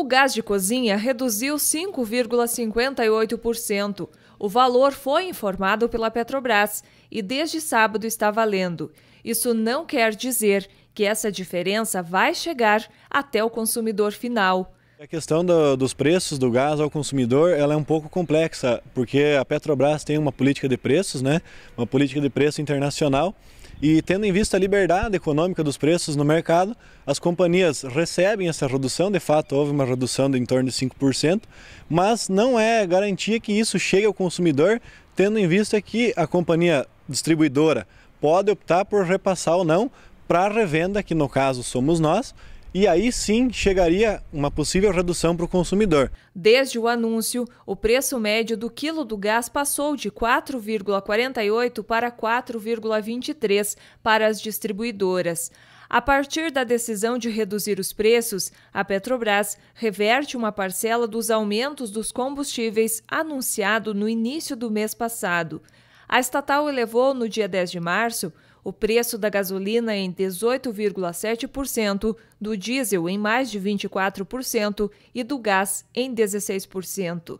O gás de cozinha reduziu 5,58%. O valor foi informado pela Petrobras e desde sábado está valendo. Isso não quer dizer que essa diferença vai chegar até o consumidor final. A questão do, dos preços do gás ao consumidor ela é um pouco complexa, porque a Petrobras tem uma política de preços, né? uma política de preço internacional, e tendo em vista a liberdade econômica dos preços no mercado, as companhias recebem essa redução, de fato houve uma redução de em torno de 5%, mas não é garantia que isso chegue ao consumidor, tendo em vista que a companhia distribuidora pode optar por repassar ou não para a revenda, que no caso somos nós, e aí sim chegaria uma possível redução para o consumidor. Desde o anúncio, o preço médio do quilo do gás passou de 4,48 para 4,23 para as distribuidoras. A partir da decisão de reduzir os preços, a Petrobras reverte uma parcela dos aumentos dos combustíveis anunciado no início do mês passado. A estatal elevou no dia 10 de março o preço da gasolina em 18,7%, do diesel em mais de 24% e do gás em 16%.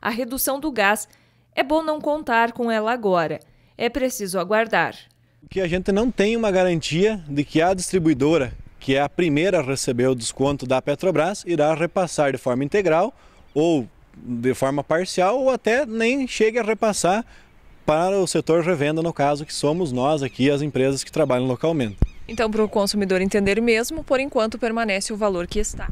A redução do gás é bom não contar com ela agora. É preciso aguardar. Que a gente não tem uma garantia de que a distribuidora, que é a primeira a receber o desconto da Petrobras, irá repassar de forma integral ou de forma parcial ou até nem chegue a repassar para o setor revenda, no caso, que somos nós aqui, as empresas que trabalham localmente. Então, para o consumidor entender mesmo, por enquanto permanece o valor que está.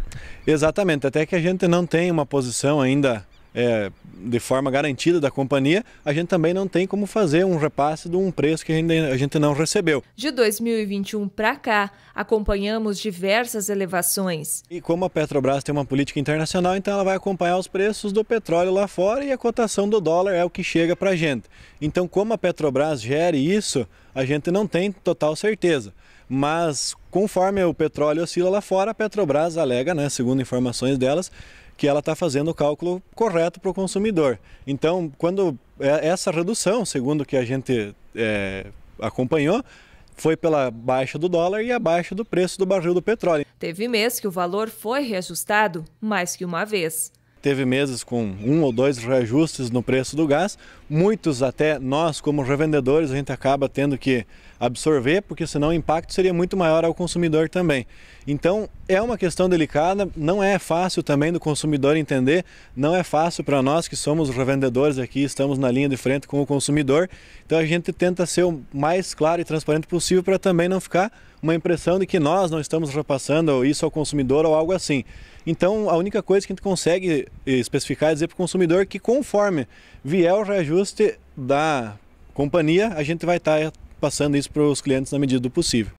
Exatamente, até que a gente não tem uma posição ainda é, de forma garantida da companhia, a gente também não tem como fazer um repasse de um preço que a gente não recebeu. De 2021 para cá, acompanhamos diversas elevações. E como a Petrobras tem uma política internacional, então ela vai acompanhar os preços do petróleo lá fora e a cotação do dólar é o que chega para a gente. Então, como a Petrobras gere isso, a gente não tem total certeza. Mas conforme o petróleo oscila lá fora, a Petrobras alega, né, segundo informações delas, que ela está fazendo o cálculo correto para o consumidor. Então, quando é, essa redução, segundo o que a gente é, acompanhou, foi pela baixa do dólar e a baixa do preço do barril do petróleo. Teve mês que o valor foi reajustado mais que uma vez teve meses com um ou dois reajustes no preço do gás. Muitos até nós, como revendedores, a gente acaba tendo que absorver, porque senão o impacto seria muito maior ao consumidor também. Então, é uma questão delicada, não é fácil também do consumidor entender, não é fácil para nós que somos revendedores aqui, estamos na linha de frente com o consumidor. Então, a gente tenta ser o mais claro e transparente possível para também não ficar uma impressão de que nós não estamos repassando isso ao consumidor ou algo assim. Então, a única coisa que a gente consegue eh, especificar é dizer para o consumidor que conforme vier o reajuste da companhia, a gente vai estar tá passando isso para os clientes na medida do possível.